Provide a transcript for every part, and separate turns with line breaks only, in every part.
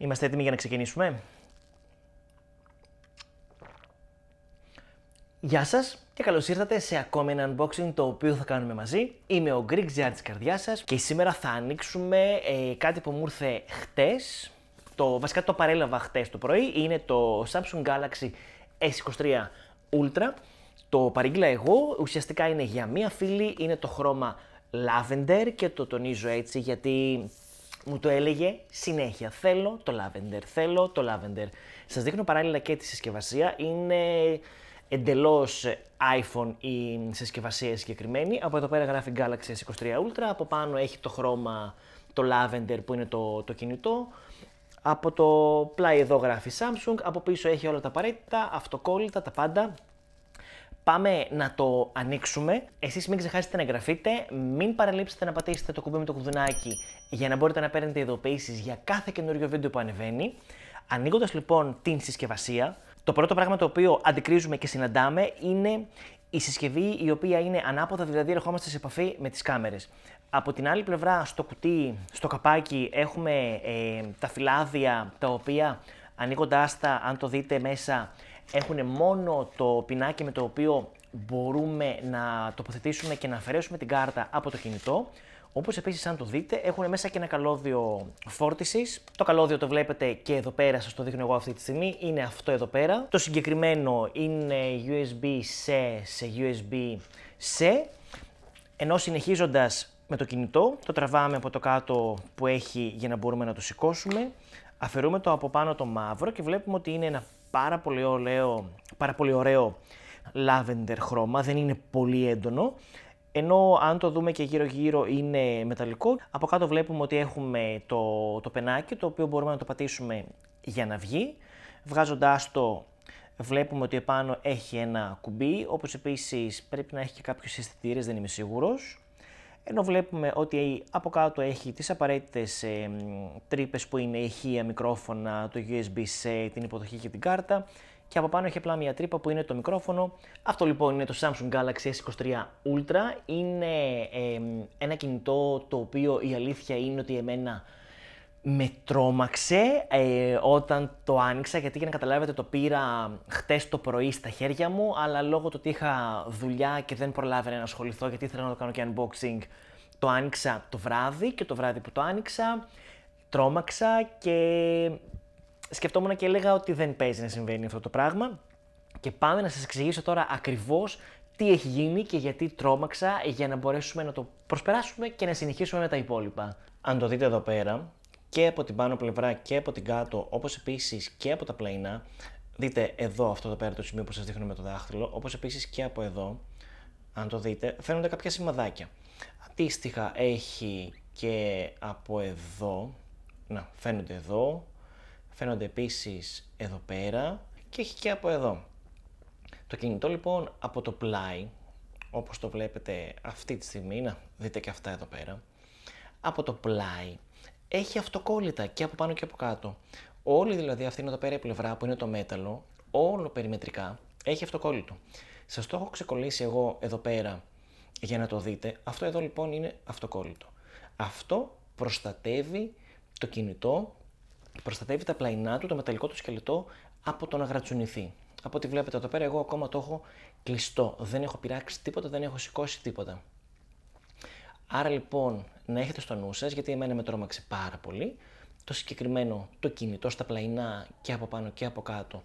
Είμαστε έτοιμοι για να ξεκινήσουμε. Γεια σας και καλώς ήρθατε σε ακόμη ένα unboxing το οποίο θα κάνουμε μαζί. Είμαι ο Greek Jar της καρδιάς σας και σήμερα θα ανοίξουμε ε, κάτι που μου ήρθε χτες. Το, βασικά το παρέλαβα χτες το πρωί. Είναι το Samsung Galaxy S23 Ultra. Το παρήγγειλα εγώ. Ουσιαστικά είναι για μία φίλη. Είναι το χρώμα Lavender και το τονίζω έτσι γιατί μου το έλεγε συνέχεια. Θέλω το Lavender, θέλω το Lavender. Σας δείχνω παράλληλα και τη συσκευασία. Είναι εντελώς iPhone η συσκευασία συγκεκριμένη. Από εδώ πέρα γράφει Galaxy S23 Ultra, από πάνω έχει το χρώμα το Lavender που είναι το, το κινητό. Από το πλάι εδώ γράφει Samsung, από πίσω έχει όλα τα απαραίτητα, αυτοκόλλητα, τα πάντα. Πάμε να το ανοίξουμε. Εσείς μην ξεχάσετε να εγγραφείτε, μην παραλείψετε να πατήσετε το κουμπί με το κουδουνάκι για να μπορείτε να παίρνετε ειδοποιήσεις για κάθε καινούριο βίντεο που ανεβαίνει. Ανοίγοντας λοιπόν την συσκευασία, το πρώτο πράγμα το οποίο αντικρίζουμε και συναντάμε είναι η συσκευή η οποία είναι ανάποδα, δηλαδή ερχόμαστε σε επαφή με τις κάμερες. Από την άλλη πλευρά, στο κουτί, στο καπάκι, έχουμε ε, τα φυλάδια τα οποία ανοίγοντάς τα, αν το δείτε μέσα, έχουν μόνο το πινάκι με το οποίο μπορούμε να τοποθετήσουμε και να αφαιρέσουμε την κάρτα από το κινητό. Όπως επίσης αν το δείτε έχουν μέσα και ένα καλώδιο φόρτισης. Το καλώδιο το βλέπετε και εδώ πέρα, σας το δείχνω εγώ αυτή τη στιγμή, είναι αυτό εδώ πέρα. Το συγκεκριμένο είναι USB-C σε USB-C, ενώ συνεχίζοντας με το κινητό, το τραβάμε από το κάτω που έχει για να μπορούμε να το σηκώσουμε. Αφαιρούμε το από πάνω το μαύρο και βλέπουμε ότι είναι ένα πάρα πολύ ωραίο, πάρα πολύ ωραίο lavender χρώμα, δεν είναι πολύ έντονο. Ενώ αν το δούμε και γύρω γύρω είναι μεταλλικό. Από κάτω βλέπουμε ότι έχουμε το, το πενάκι το οποίο μπορούμε να το πατήσουμε για να βγει. Βγάζοντάς το βλέπουμε ότι επάνω έχει ένα κουμπί, όπως επίσης πρέπει να έχει και κάποιους αισθητήρες, δεν είμαι σίγουρος. Ενώ βλέπουμε ότι από κάτω έχει τις απαραίτητες ε, τρύπες που είναι ηχεία, μικρόφωνα, το USB c την υποδοχή και την κάρτα και από πάνω έχει απλά μια τρύπα που είναι το μικρόφωνο. Αυτό λοιπόν είναι το Samsung Galaxy S23 Ultra. Είναι ένα κινητό το οποίο η αλήθεια είναι ότι εμένα με τρόμαξε ε, όταν το άνοιξα, γιατί για να καταλάβετε το πήρα χτες το πρωί στα χέρια μου, αλλά λόγω του ότι είχα δουλειά και δεν προλάβαινα να ασχοληθώ, γιατί ήθελα να το κάνω και unboxing, το άνοιξα το βράδυ και το βράδυ που το άνοιξα, τρόμαξα και σκεφτόμουν και έλεγα ότι δεν παίζει να συμβαίνει αυτό το πράγμα. Και πάμε να σας εξηγήσω τώρα ακριβώς τι έχει γίνει και γιατί τρόμαξα για να μπορέσουμε να το προσπεράσουμε και να συνεχίσουμε με τα υπόλοιπα. Αν το δείτε εδώ πέρα, και από την πάνω πλευρά και από την κάτω, όπως επίσης και από τα πλαϊνά. Δείτε εδώ αυτό το πέρα το σημείο που σας δείχνω με το δάχτυλο, όπως επίσης και από εδώ, αν το δείτε, φαίνονται κάποια σημαδάκια. Αντίστοιχα έχει και από εδώ, να φαίνονται εδώ, φαίνονται επίσης εδώ πέρα και έχει και από εδώ. Το κινητό λοιπόν από το πλάι, όπως το βλέπετε αυτή τη στιγμή, να δείτε και αυτά εδώ πέρα, από το πλάι έχει αυτοκόλλητα και από πάνω και από κάτω. Όλη δηλαδή αυτή είναι εδώ πέρα η πλευρά που είναι το μέταλλο, όλο περιμετρικά, έχει αυτοκόλλητο. Σας το έχω ξεκολλήσει εγώ εδώ πέρα για να το δείτε. Αυτό εδώ λοιπόν είναι αυτοκόλλητο. Αυτό προστατεύει το κινητό, προστατεύει τα πλαϊνά του, το μεταλλικό του σκελετό από το να γρατσουνηθεί. Από ό,τι βλέπετε εδώ πέρα εγώ ακόμα το έχω κλειστό. Δεν έχω πειράξει τίποτα, δεν έχω σηκώσει τίποτα. Άρα λοιπόν να έχετε στο νου σας, γιατί εμένα με τρόμαξε πάρα πολύ, το συγκεκριμένο το κινητό στα πλαϊνά και από πάνω και από κάτω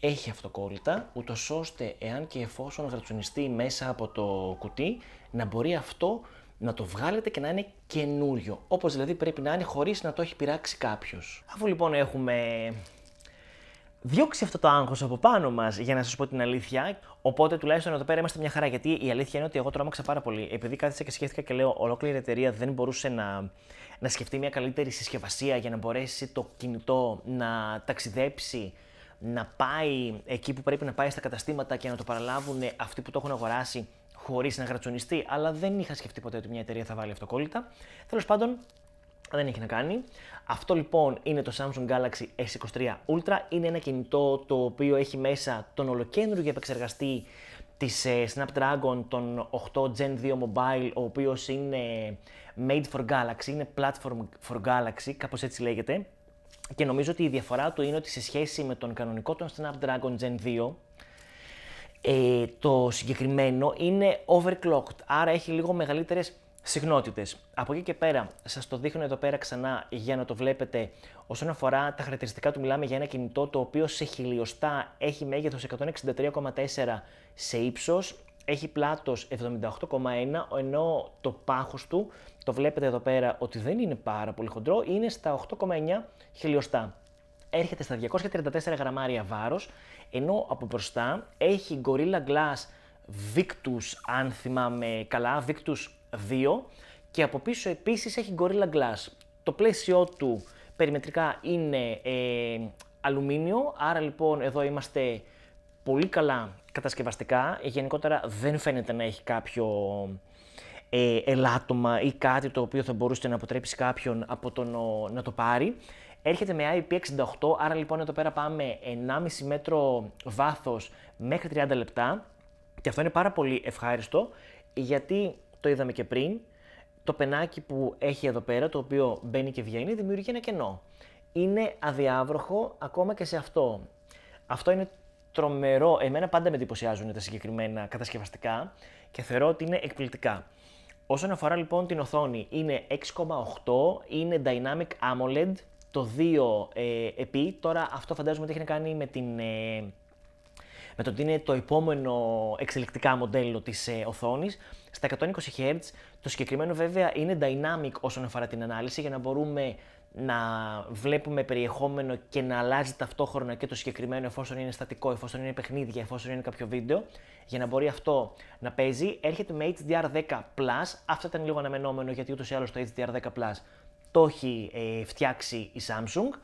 έχει αυτοκόλλητα, ούτως ώστε εάν και εφόσον γρατσουνιστεί μέσα από το κουτί, να μπορεί αυτό να το βγάλετε και να είναι καινούριο. Όπως δηλαδή πρέπει να είναι χωρίς να το έχει πειράξει κάποιος. Αφού λοιπόν έχουμε διώξει αυτό το άγχος από πάνω μας, για να σας πω την αλήθεια. Οπότε τουλάχιστον εδώ πέρα είμαστε μια χαρά. Γιατί η αλήθεια είναι ότι εγώ τρόμαξα πάρα πολύ. Επειδή κάθισα και σκέφτηκα και λέω, ολόκληρη η εταιρεία δεν μπορούσε να, να σκεφτεί μια καλύτερη συσκευασία για να μπορέσει το κινητό να ταξιδέψει, να πάει εκεί που πρέπει να πάει στα καταστήματα και να το παραλάβουν αυτοί που το έχουν αγοράσει χωρίς να γρατσονιστεί. Αλλά δεν είχα σκεφτεί ποτέ ότι μια εταιρεία θα βάλει αυτοκόλλητα. Τέλος πάντων, δεν έχει να κάνει. Αυτό λοιπόν είναι το Samsung Galaxy S23 Ultra. Είναι ένα κινητό το οποίο έχει μέσα τον για επεξεργαστή της ε, Snapdragon, τον 8 Gen 2 Mobile, ο οποίος είναι made for Galaxy, είναι platform for Galaxy, κάπως έτσι λέγεται. Και νομίζω ότι η διαφορά του είναι ότι σε σχέση με τον κανονικό τον Snapdragon Gen 2, ε, το συγκεκριμένο είναι overclocked, άρα έχει λίγο μεγαλύτερες συχνότητες. Από εκεί και πέρα, σας το δείχνω εδώ πέρα ξανά για να το βλέπετε. Όσον αφορά τα χαρακτηριστικά του, μιλάμε για ένα κινητό το οποίο σε χιλιοστά έχει μέγεθος 163,4 σε ύψος, έχει πλάτος 78,1, ενώ το πάχος του, το βλέπετε εδώ πέρα ότι δεν είναι πάρα πολύ χοντρό, είναι στα 8,9 χιλιοστά. Έρχεται στα 234 γραμμάρια βάρος, ενώ από μπροστά έχει Gorilla Glass Victus, αν θυμάμαι καλά, Victus 2 και από πίσω επίσης έχει Gorilla Glass. Το πλαίσιο του περιμετρικά είναι ε, αλουμίνιο, άρα λοιπόν εδώ είμαστε πολύ καλά κατασκευαστικά. Γενικότερα δεν φαίνεται να έχει κάποιο ε, ελάττωμα ή κάτι το οποίο θα μπορούσε να αποτρέψει κάποιον από το να το πάρει. Έρχεται με IP68, άρα λοιπόν εδώ πέρα πάμε 1,5 μέτρο βάθος μέχρι 30 λεπτά και αυτό είναι πάρα πολύ ευχάριστο γιατί το είδαμε και πριν, το πενάκι που έχει εδώ πέρα, το οποίο μπαίνει και βγαίνει, δημιουργεί ένα κενό. Είναι αδιάβροχο ακόμα και σε αυτό. Αυτό είναι τρομερό. Εμένα πάντα με εντυπωσιάζουν τα συγκεκριμένα κατασκευαστικά και θεωρώ ότι είναι εκπληκτικά. Όσον αφορά λοιπόν την οθόνη, είναι 6,8, είναι Dynamic AMOLED, το 2 ε, επί. Τώρα αυτό φαντάζομαι ότι έχει να κάνει με την ε, με το ότι είναι το επόμενο εξελικτικά μοντέλο της ε, οθόνης. Στα 120 Hz, το συγκεκριμένο βέβαια είναι dynamic όσον αφορά την ανάλυση για να μπορούμε να βλέπουμε περιεχόμενο και να αλλάζει ταυτόχρονα και το συγκεκριμένο εφόσον είναι στατικό, εφόσον είναι παιχνίδια, εφόσον είναι κάποιο βίντεο, για να μπορεί αυτό να παίζει. Έρχεται με HDR10+, αυτό ήταν λίγο αναμενόμενο γιατί ούτως ή άλλως το HDR10+, το έχει ε, φτιάξει η Samsung.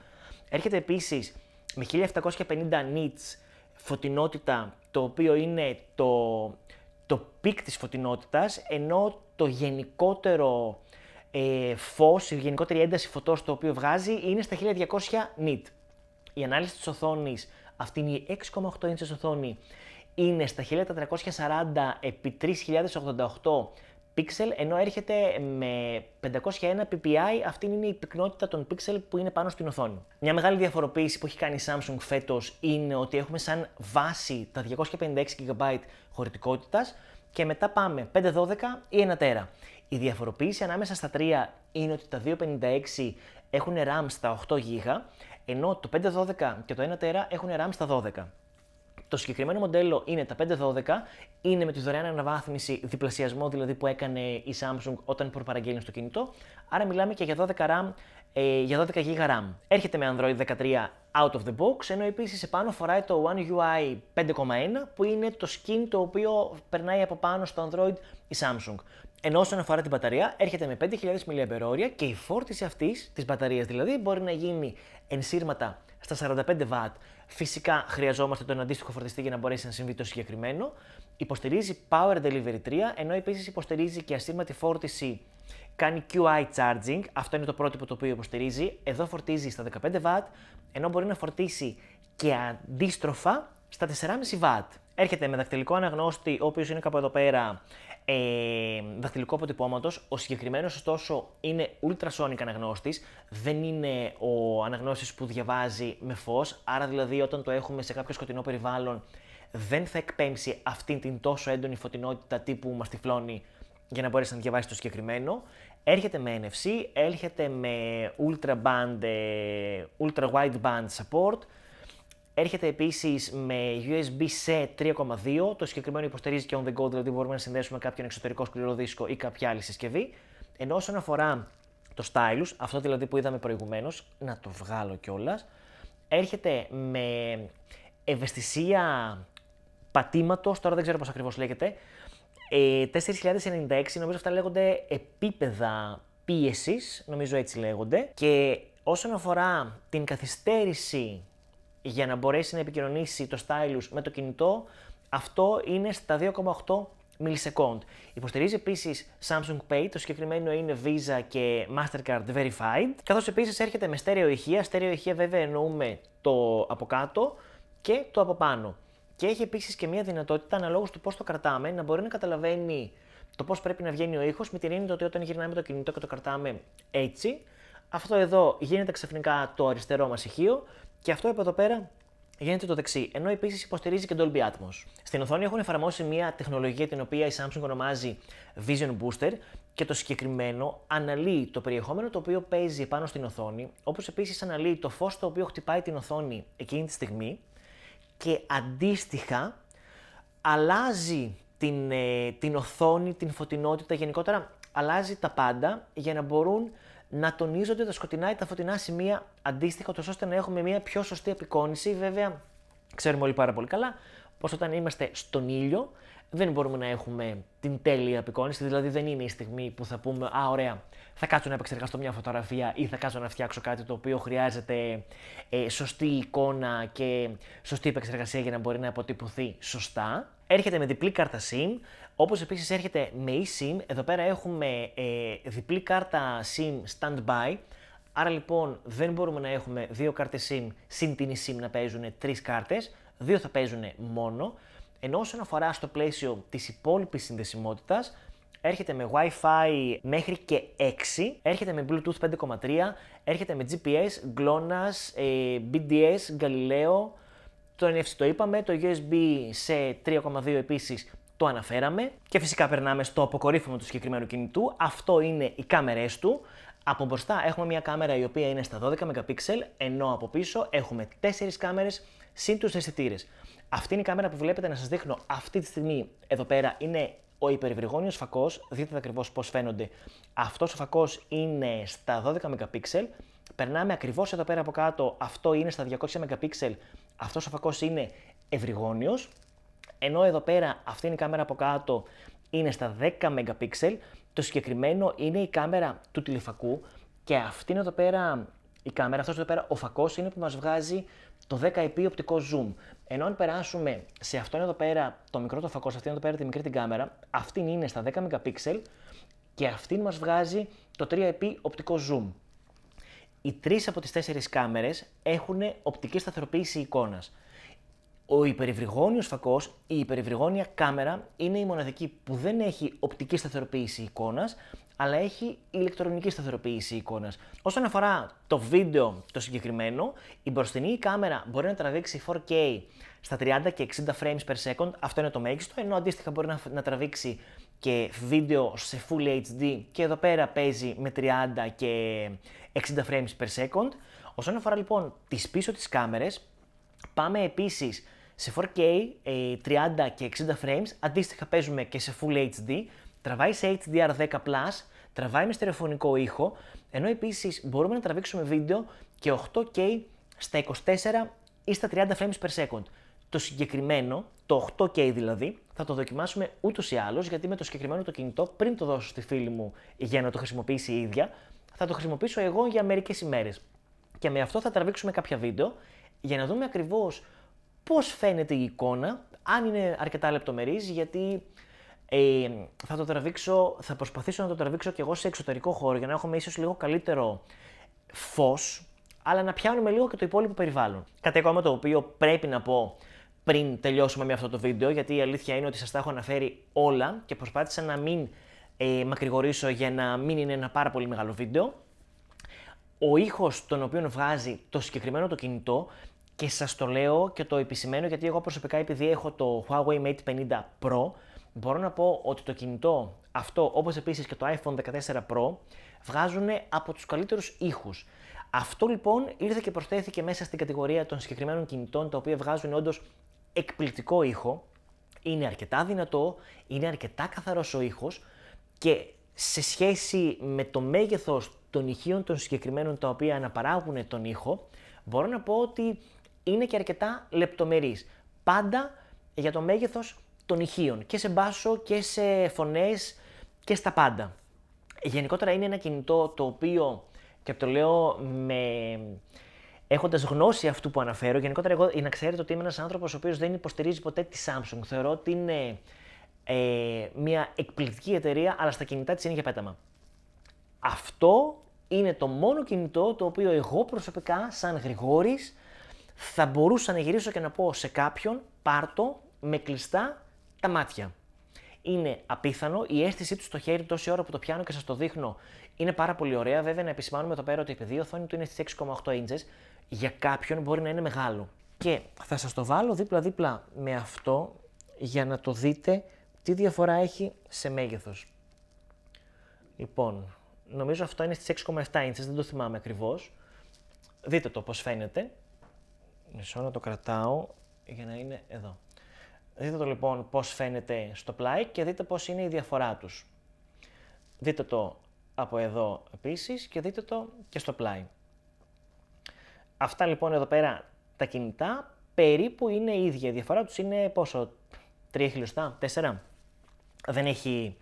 Έρχεται επίσης με 1750 nits φωτεινότητα, το οποίο είναι το, το πικ της φωτεινότητας, ενώ το γενικότερο ε, φως, η γενικότερη ένταση φωτός το οποίο βγάζει είναι στα 1200 nit. Η ανάλυση της οθόνης, αυτή είναι η 6,8 ίντσες οθόνη, είναι στα 1440 x 3088 ενώ έρχεται με 501 ppi, αυτή είναι η πυκνότητα των pixel που είναι πάνω στην οθόνη. Μια μεγάλη διαφοροποίηση που έχει κάνει η Samsung φέτος είναι ότι έχουμε σαν βάση τα 256 GB χωρητικότητας και μετά πάμε 512 ή 1 τέρα. Η διαφοροποίηση ανάμεσα στα τρία είναι ότι τα 256 έχουν RAM στα 8 GB, ενώ το 512 και το 1 τέρα έχουν RAM στα 12. Το συγκεκριμένο μοντέλο είναι τα 512, είναι με τη δωρεάν αναβάθμιση διπλασιασμό δηλαδή που έκανε η Samsung όταν προπαραγγέλνει στο κινητό. Άρα μιλάμε και για 12 RAM, ε, για 12 GB RAM. Έρχεται με Android 13 out of the box, ενώ επίσης επάνω φοράει το One UI 5.1 που είναι το skin το οποίο περνάει από πάνω στο Android η Samsung. Ενώ όσον αφορά την μπαταρία, έρχεται με 5.000 mAh και η φόρτιση αυτής της μπαταρίας δηλαδή μπορεί να γίνει ενσύρματα στα 45 W. Φυσικά χρειαζόμαστε τον αντίστοιχο φορτιστή για να μπορέσει να συμβεί το συγκεκριμένο. Υποστηρίζει Power Delivery 3, ενώ επίσης υποστηρίζει και ασύρματη φόρτιση. Κάνει QI charging, αυτό είναι το πρότυπο το οποίο υποστηρίζει. Εδώ φορτίζει στα 15 W, ενώ μπορεί να φορτίσει και αντίστροφα στα 4,5 W. Έρχεται με δακτυλικό αναγνώστη, ο οποίος είναι κάπου εδώ πέρα, ε, δαχτυλικού αποτυπώματος. Ο συγκεκριμένος, ωστόσο, είναι ultrasonic αναγνώστης. Δεν είναι ο αναγνώστης που διαβάζει με φως. Άρα, δηλαδή, όταν το έχουμε σε κάποιο σκοτεινό περιβάλλον, δεν θα εκπέμψει αυτήν την τόσο έντονη φωτεινότητα τύπου μα τυφλώνει για να μπορέσει να διαβάσει το συγκεκριμένο. Έρχεται με NFC, έρχεται με ultra band, ε, ultra band support, Έρχεται επίσης με USB-C 3,2. Το συγκεκριμένο υποστηρίζει και on the go, δηλαδή μπορούμε να συνδέσουμε κάποιον εξωτερικό σκληρό δίσκο ή κάποια άλλη συσκευή. Ενώ όσον αφορά το stylus, αυτό δηλαδή που είδαμε προηγουμένως, να το βγάλω κιόλας, έρχεται με ευαισθησία πατήματος, τώρα δεν ξέρω πώς ακριβώς λέγεται. 4096, ε, νομίζω αυτά λέγονται επίπεδα πίεσης, νομίζω έτσι λέγονται. Και όσον αφορά την καθυστέρηση για να μπορέσει να επικοινωνήσει το stylus με το κινητό, αυτό είναι στα 2,8 millisecond. Υποστηρίζει επίσης Samsung Pay, το συγκεκριμένο είναι Visa και Mastercard Verified, καθώς επίσης έρχεται με στέρεο ηχεία. Στέρεο ηχεία βέβαια εννοούμε το από κάτω και το από πάνω. Και έχει επίσης και μια δυνατότητα αναλόγως του πώς το κρατάμε να μπορεί να καταλαβαίνει το πώς πρέπει να βγαίνει ο ήχος με την έννοια ότι όταν γυρνάμε το κινητό και το κρατάμε έτσι, αυτό εδώ γίνεται ξαφνικά το αριστερό μας ηχείο και αυτό εδώ πέρα γίνεται το δεξί, ενώ επίσης υποστηρίζει και Dolby Atmos. Στην οθόνη έχουν εφαρμόσει μια τεχνολογία την οποία η Samsung ονομάζει Vision Booster και το συγκεκριμένο αναλύει το περιεχόμενο το οποίο παίζει πάνω στην οθόνη, όπως επίσης αναλύει το φως το οποίο χτυπάει την οθόνη εκείνη τη στιγμή και αντίστοιχα αλλάζει την, ε, την οθόνη, την φωτεινότητα γενικότερα, αλλάζει τα πάντα για να μπορούν να τονίζονται τα σκοτεινά ή τα φωτεινά σημεία αντίστοιχα, ώστε να έχουμε μια πιο σωστή απεικόνηση. Βέβαια, ξέρουμε όλοι πάρα πολύ καλά πως όταν είμαστε στον ήλιο, δεν μπορούμε να έχουμε την τέλεια απεικόνηση, δηλαδή δεν είναι η στιγμή που θα πούμε «Α, ωραία, θα κάτσω να επεξεργαστώ μια φωτογραφία ή θα κάτσω να φτιάξω κάτι το οποίο χρειάζεται ε, σωστή εικόνα και σωστή επεξεργασία για να μπορεί να αποτυπωθεί σωστά». Έρχεται με διπλή κάρτα SIM, όπως επίσης έρχεται με eSIM. Εδώ πέρα έχουμε ε, διπλή κάρτα SIM standby, άρα λοιπόν δεν μπορούμε να έχουμε δύο κάρτες SIM συν την eSIM να παίζουν τρεις κάρτες, δύο θα παίζουν μόνο. Ενώ όσον αφορά στο πλαίσιο της υπόλοιπης συνδεσιμότητας, έρχεται με Wi-Fi μέχρι και 6, έρχεται με Bluetooth 5.3, έρχεται με GPS, GLONASS, BDS, Galileo, το NFC το είπαμε, το USB σε 3.2 επίσης το αναφέραμε και φυσικά περνάμε στο αποκορύφωμα του συγκεκριμένου κινητού. Αυτό είναι οι κάμερέ του. Από μπροστά έχουμε μια κάμερα η οποία είναι στα 12 MP, ενώ από πίσω έχουμε 4 κάμερες συν αισθητήρες. Αυτή είναι η κάμερα που βλέπετε να σας δείχνω αυτή τη στιγμή εδώ πέρα. Είναι ο υπερβρυγόνιος φακός, δείτε ακριβώς πώς φαίνονται. Αυτός ο φακός είναι στα 12 MP, περνάμε ακριβώς εδώ πέρα από κάτω, αυτό είναι στα 200 MP, αυτός ο φακός είναι ευρυγόνιος, ενώ εδώ πέρα αυτή είναι η κάμερα από κάτω, είναι στα 10 MP, το συγκεκριμένο είναι η κάμερα του τηλεφακού και αυτή είναι εδώ πέρα η κάμερα, αυτός εδώ πέρα ο φακός είναι που μας βγάζει το 10 x οπτικό zoom. Ενώ αν περάσουμε σε αυτόν εδώ πέρα το μικρό το φακός, σε αυτήν εδώ πέρα τη μικρή την κάμερα, αυτήν είναι στα 10 MP και αυτήν μας βγάζει το 3 x οπτικό zoom. Οι τρεις από τις τέσσερις κάμερες έχουν οπτική σταθεροποίηση εικόνας. Ο υπερυβριγόνιος φακός, η υπερυβριγόνια κάμερα, είναι η μοναδική που δεν έχει οπτική σταθεροποίηση εικόνας αλλά έχει ηλεκτρονική σταθεροποίηση εικόνας. Όσον αφορά το βίντεο το συγκεκριμένο, η μπροστινή κάμερα μπορεί να τραβήξει 4K στα 30 και 60 frames per second, αυτό είναι το μέγιστο, ενώ αντίστοιχα μπορεί να τραβήξει και βίντεο σε Full HD και εδώ πέρα παίζει με 30 και 60 frames per second. Όσον αφορά λοιπόν τις πίσω τις κάμερες, πάμε επίσης σε 4K 30 ε, και 60 frames, αντίστοιχα παίζουμε και σε Full HD, τραβάει σε HDR10+, τραβάει μες στερεοφωνικό ήχο, ενώ επίσης μπορούμε να τραβήξουμε βίντεο και 8K στα 24 ή στα 30 frames per second. Το συγκεκριμένο, το 8K δηλαδή, θα το δοκιμάσουμε ούτως ή άλλως, γιατί με το συγκεκριμένο το κινητό, πριν το δώσω στη φίλη μου για να το χρησιμοποιήσει η ίδια, θα το χρησιμοποιήσω εγώ για μερικές ημέρες. Και με αυτό θα τραβήξουμε κάποια βίντεο για να δούμε ακριβώς πώς φαίνεται η εικόνα, αν είναι αρκετά λεπτομερής, γιατί ε, θα το τραβήξω, θα προσπαθήσω να το τραβήξω και εγώ σε εξωτερικό χώρο για να έχουμε ίσως λίγο καλύτερο φως, αλλά να πιάνουμε λίγο και το υπόλοιπο περιβάλλον. Κάτι ακόμα το οποίο πρέπει να πω πριν τελειώσουμε με αυτό το βίντεο, γιατί η αλήθεια είναι ότι σας τα έχω αναφέρει όλα και προσπάθησα να μην ε, μακρηγορήσω για να μην είναι ένα πάρα πολύ μεγάλο βίντεο. Ο ήχος τον οποίο βγάζει το συγκεκριμένο το κινητό και σας το λέω και το επισημαίνω γιατί εγώ προσωπικά επειδή έχω το Huawei Mate 50 Pro μπορώ να πω ότι το κινητό αυτό, όπως επίσης και το iPhone 14 Pro, βγάζουν από τους καλύτερους ήχους. Αυτό λοιπόν ήρθε και προσθέθηκε μέσα στην κατηγορία των συγκεκριμένων κινητών, τα οποία βγάζουν όντως εκπληκτικό ήχο, είναι αρκετά δυνατό, είναι αρκετά καθαρός ο ήχος και σε σχέση με το μέγεθος των ηχείων των συγκεκριμένων τα οποία αναπαράγουν τον ήχο, μπορώ να πω ότι είναι και αρκετά λεπτομερής. Πάντα για το μέγεθος των ηχείων και σε μπάσο και σε φωνές και στα πάντα. Γενικότερα είναι ένα κινητό το οποίο, και το λέω με... Έχοντας γνώση αυτού που αναφέρω, γενικότερα εγώ να ξέρετε ότι είμαι ένας άνθρωπος ο οποίος δεν υποστηρίζει ποτέ τη Samsung. Θεωρώ ότι είναι ε, μια εκπληκτική εταιρεία, αλλά στα κινητά της είναι για πέταμα. Αυτό είναι το μόνο κινητό το οποίο εγώ προσωπικά, σαν Γρηγόρης, θα μπορούσα να γυρίσω και να πω σε κάποιον, πάρτο, με κλειστά τα μάτια. Είναι απίθανο η αίσθησή του στο χέρι τόση ώρα που το πιάνω και σας το δείχνω. Είναι πάρα πολύ ωραία. Βέβαια, να επισημάνουμε εδώ πέρα ότι επειδή η οθόνη του είναι στις 6,8 inches, για κάποιον μπορεί να είναι μεγάλο. Και θα σας το βάλω δίπλα-δίπλα με αυτό για να το δείτε τι διαφορά έχει σε μέγεθος. Λοιπόν, νομίζω αυτό είναι στις 6,7 inches, δεν το θυμάμαι ακριβώς. Δείτε το πώς φαίνεται. Μισό να το κρατάω για να είναι εδώ. Δείτε το λοιπόν πώς φαίνεται στο πλάι και δείτε πώς είναι η διαφορά τους. Δείτε το από εδώ επίσης και δείτε το και στο πλάι. Αυτά λοιπόν εδώ πέρα τα κινητά περίπου είναι ίδια. Η διαφορά τους είναι πόσο, 3 χιλιοστά, 4. Δεν έχει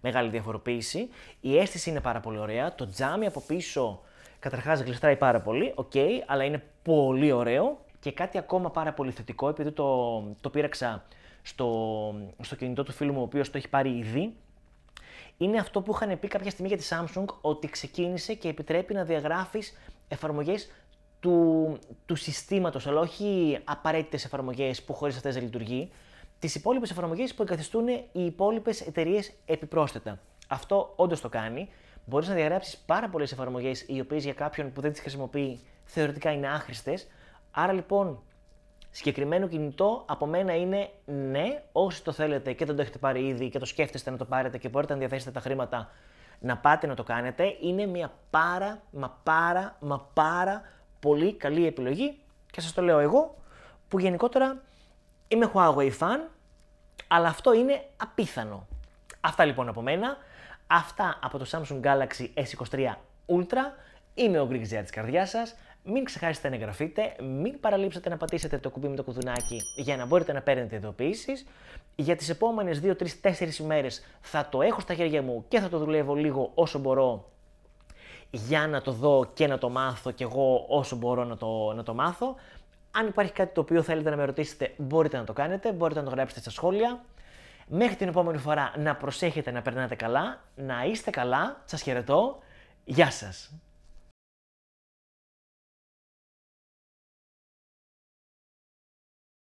μεγάλη διαφοροποίηση. Η αίσθηση είναι πάρα πολύ ωραία. Το τζάμι από πίσω καταρχάς γλιστράει πάρα πολύ, οκ, αλλά είναι πολύ ωραίο. Και κάτι ακόμα πάρα πολύ θετικό, επειδή το, το πήραξα στο, στο κινητό του φίλου μου, ο οποίος το έχει πάρει ήδη, είναι αυτό που είχαν πει κάποια στιγμή για τη Samsung, ότι ξεκίνησε και επιτρέπει να διαγράφεις εφαρμογές του, του συστήματος, αλλά όχι απαραίτητες εφαρμογές που χωρίς αυτές δεν λειτουργεί, τις υπόλοιπες εφαρμογές που εγκαθιστούν οι υπόλοιπες εταιρείες επιπρόσθετα. Αυτό όντως το κάνει. Μπορείς να διαγράψεις πάρα πολλές εφαρμογές οι οποίες για κάποιον που δεν τις χρησιμοποιεί θεωρητικά είναι άχρηστες, Άρα λοιπόν, συγκεκριμένο κινητό από μένα είναι ναι, όσοι το θέλετε και δεν το έχετε πάρει ήδη και το σκέφτεστε να το πάρετε και μπορείτε να διαθέσετε τα χρήματα να πάτε να το κάνετε, είναι μια πάρα μα πάρα μα πάρα πολύ καλή επιλογή και σας το λέω εγώ που γενικότερα είμαι Huawei fan, αλλά αυτό είναι απίθανο. Αυτά λοιπόν από μένα, αυτά από το Samsung Galaxy S23 Ultra, είμαι ο Γκρικ της καρδιάς σας, μην ξεχάσετε να εγγραφείτε, μην παραλείψετε να πατήσετε το κουμπί με το κουδουνάκι για να μπορείτε να παίρνετε ειδοποιήσεις. Για τις επόμενες 2, 3, 4 ημέρες θα το έχω στα χέρια μου και θα το δουλεύω λίγο όσο μπορώ για να το δω και να το μάθω κι εγώ όσο μπορώ να το, να το μάθω. Αν υπάρχει κάτι το οποίο θέλετε να με ρωτήσετε, μπορείτε να το κάνετε, μπορείτε να το γράψετε στα σχόλια. Μέχρι την επόμενη φορά να προσέχετε να περνάτε καλά, να είστε καλά, σας χαιρετώ, γεια σας!